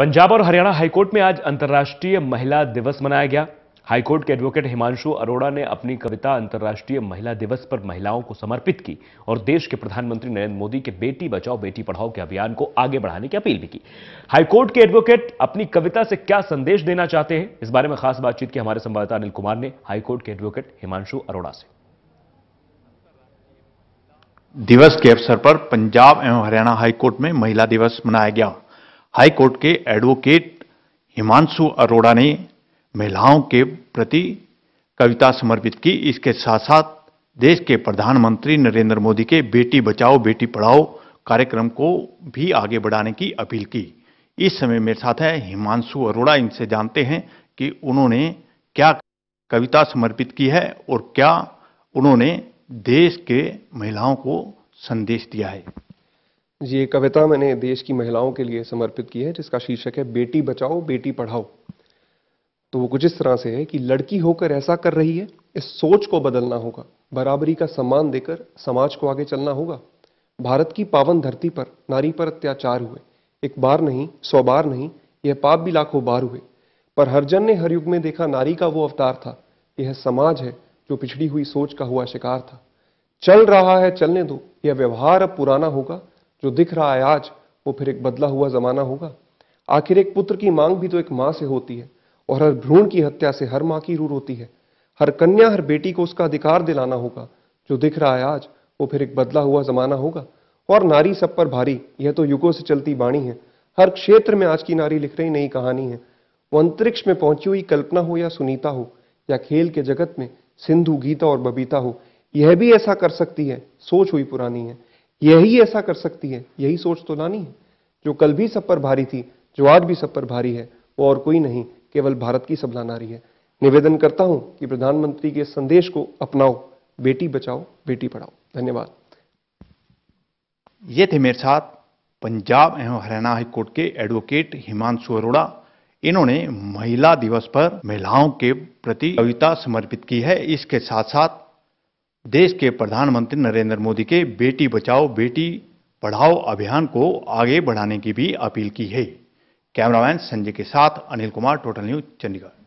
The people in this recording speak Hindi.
पंजाब और हरियाणा हाईकोर्ट में आज अंतर्राष्ट्रीय महिला दिवस मनाया गया हाईकोर्ट के एडवोकेट हिमांशु अरोड़ा ने अपनी कविता अंतर्राष्ट्रीय महिला दिवस पर महिलाओं को समर्पित की और देश के प्रधानमंत्री नरेंद्र मोदी के बेटी बचाओ बेटी पढ़ाओ के अभियान को आगे बढ़ाने की अपील भी की हाईकोर्ट के एडवोकेट अपनी कविता से क्या संदेश देना चाहते हैं इस बारे में खास बातचीत की हमारे संवाददाता अनिल कुमार ने हाईकोर्ट के एडवोकेट हिमांशु अरोड़ा से दिवस के अवसर पर पंजाब एवं हरियाणा हाईकोर्ट में महिला दिवस मनाया गया हाई कोर्ट के एडवोकेट हिमांशु अरोड़ा ने महिलाओं के प्रति कविता समर्पित की इसके साथ साथ देश के प्रधानमंत्री नरेंद्र मोदी के बेटी बचाओ बेटी पढ़ाओ कार्यक्रम को भी आगे बढ़ाने की अपील की इस समय मेरे साथ है हिमांशु अरोड़ा इनसे जानते हैं कि उन्होंने क्या कविता समर्पित की है और क्या उन्होंने देश के महिलाओं को संदेश दिया है ये कविता मैंने देश की महिलाओं के लिए समर्पित की है जिसका शीर्षक है बेटी बचाओ बेटी पढ़ाओ तो वो कुछ इस तरह से है कि लड़की होकर ऐसा कर रही है इस सोच को बदलना होगा बराबरी का सम्मान देकर समाज को आगे चलना होगा भारत की पावन धरती पर नारी पर अत्याचार हुए एक बार नहीं सौ बार नहीं यह पाप भी लाखों बार हुए पर हरजन ने हर युग में देखा नारी का वो अवतार था यह समाज है जो पिछड़ी हुई सोच का हुआ शिकार था चल रहा है चलने दो यह व्यवहार अब पुराना होगा जो दिख रहा है आज वो फिर एक बदला हुआ जमाना होगा आखिर एक पुत्र की मांग भी तो एक माँ से होती है और हर भ्रूण की हत्या से हर माँ की रूर होती है हर कन्या हर बेटी को उसका अधिकार दिलाना होगा जो दिख रहा है आज वो फिर एक बदला हुआ जमाना होगा और नारी सब पर भारी यह तो युगों से चलती बाणी है हर क्षेत्र में आज की नारी लिख रही नई कहानी है वो अंतरिक्ष में पहुंची हुई कल्पना हो या सुनीता हो या खेल के जगत में सिंधु गीता और बबीता हो यह भी ऐसा कर सकती है सोच हुई पुरानी है यही ऐसा कर सकती है यही सोच तो लानी है जो कल भी सब पर भारी थी जो आज भी सब पर भारी है वो और कोई नहीं केवल भारत की सबला नारी है निवेदन करता हूं कि प्रधानमंत्री के संदेश को अपनाओ बेटी बचाओ बेटी पढ़ाओ धन्यवाद ये थे मेरे साथ पंजाब एवं हरियाणा हाईकोर्ट के एडवोकेट हिमांशु अरोड़ा इन्होंने महिला दिवस पर महिलाओं के प्रति कविता समर्पित की है इसके साथ साथ देश के प्रधानमंत्री नरेंद्र मोदी के बेटी बचाओ बेटी पढ़ाओ अभियान को आगे बढ़ाने की भी अपील की है कैमरामैन संजय के साथ अनिल कुमार टोटल न्यूज चंडीगढ़